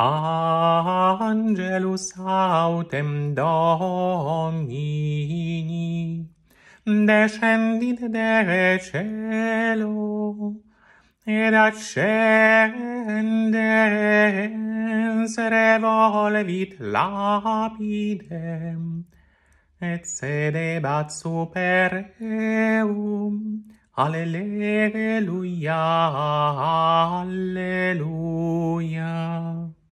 Angelus autem domini descendit de cielo ed ascendens revolvit lapidem et sedebat super eum alleluia alleluia